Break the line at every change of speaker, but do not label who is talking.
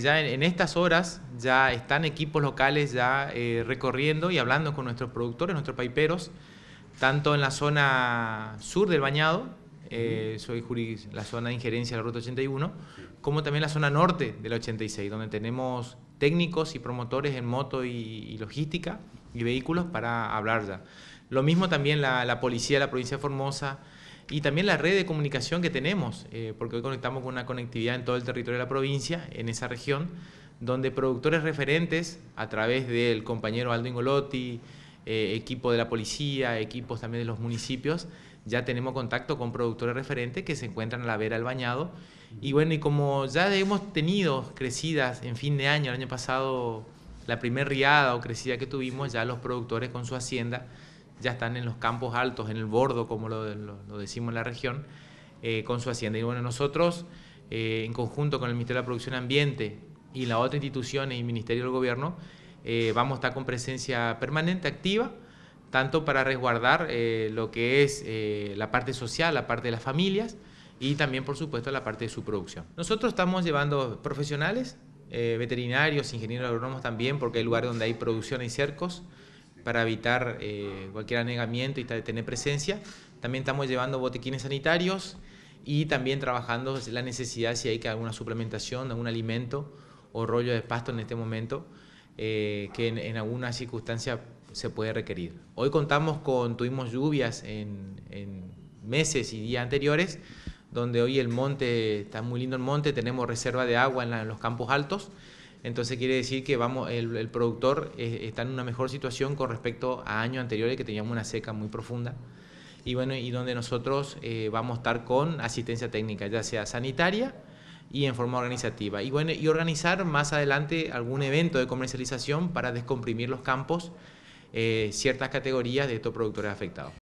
Ya en, estas horas ya están equipos locales ya eh, recorriendo y hablando con nuestros productores, nuestros paiperos, tanto en la zona sur del bañado, eh, soy la zona de injerencia de la Ruta 81, como también la zona norte de la 86, donde tenemos técnicos y promotores en moto y, logística y vehículos para hablar ya. Lo mismo también la policía de la provincia de Formosa, y también la red de comunicación que tenemos, eh, porque hoy conectamos con una conectividad en todo el territorio de la provincia, en esa región, donde productores referentes, a través del compañero Aldo Ingolotti, eh, equipo de la policía, equipos también de los municipios, ya tenemos contacto con productores referentes que se encuentran a la vera del bañado. Y bueno, y como ya hemos tenido crecidas en fin de año, el año pasado la primer riada o crecida que tuvimos, ya los productores con su hacienda ya están en los campos altos, en el bordo, como lo, decimos en la región, eh, con su hacienda. Y bueno, nosotros, eh, en conjunto con el Ministerio de la Producción y Ambiente y la otra institución y el Ministerio del Gobierno, eh, vamos a estar con presencia permanente, activa, tanto para resguardar lo que es la parte social, la parte de las familias y también, por supuesto, la parte de su producción. Nosotros estamos llevando profesionales, veterinarios, ingenieros agrónomos también, porque hay lugares donde hay producción, hay cercos, para evitar eh, cualquier anegamiento y tener presencia. También estamos llevando botiquines sanitarios y también trabajando la necesidad si hay que alguna suplementación, algún alimento o rollo de pasto en este momento eh, que en, alguna circunstancia se puede requerir. Hoy contamos con, tuvimos lluvias en, meses y días anteriores, donde hoy el monte, está muy lindo el monte, tenemos reserva de agua en los campos altos entonces quiere decir que vamos, el, productor eh, está en una mejor situación con respecto a años anteriores que teníamos una seca muy profunda. Y bueno, y donde nosotros eh, vamos a estar con asistencia técnica, ya sea sanitaria y en forma organizativa. Y bueno, y organizar más adelante algún evento de comercialización para descomprimir los campos, eh, ciertas categorías de estos productores afectados.